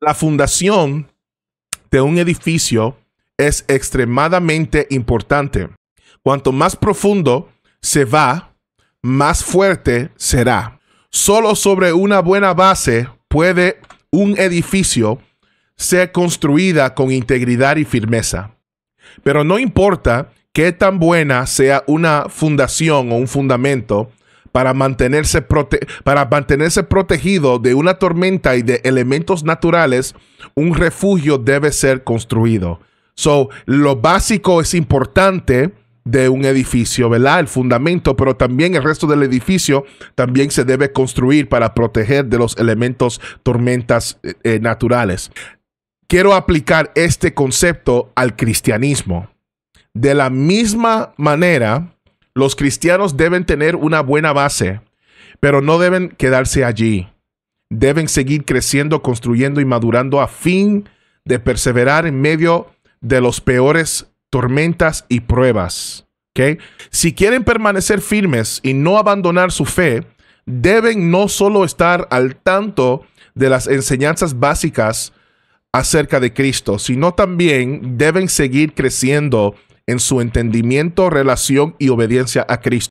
la fundación de un edificio es extremadamente importante. Cuanto más profundo se va, más fuerte será. Solo sobre una buena base puede un edificio ser construida con integridad y firmeza. Pero no importa qué tan buena sea una fundación o un fundamento, para mantenerse, para mantenerse protegido de una tormenta y de elementos naturales, un refugio debe ser construido. So, lo básico es importante de un edificio, ¿verdad? El fundamento, pero también el resto del edificio también se debe construir para proteger de los elementos tormentas eh, eh, naturales. Quiero aplicar este concepto al cristianismo. De la misma manera los cristianos deben tener una buena base, pero no deben quedarse allí. Deben seguir creciendo, construyendo y madurando a fin de perseverar en medio de los peores tormentas y pruebas. ¿okay? Si quieren permanecer firmes y no abandonar su fe, deben no solo estar al tanto de las enseñanzas básicas acerca de Cristo, sino también deben seguir creciendo en su entendimiento, relación y obediencia a Cristo.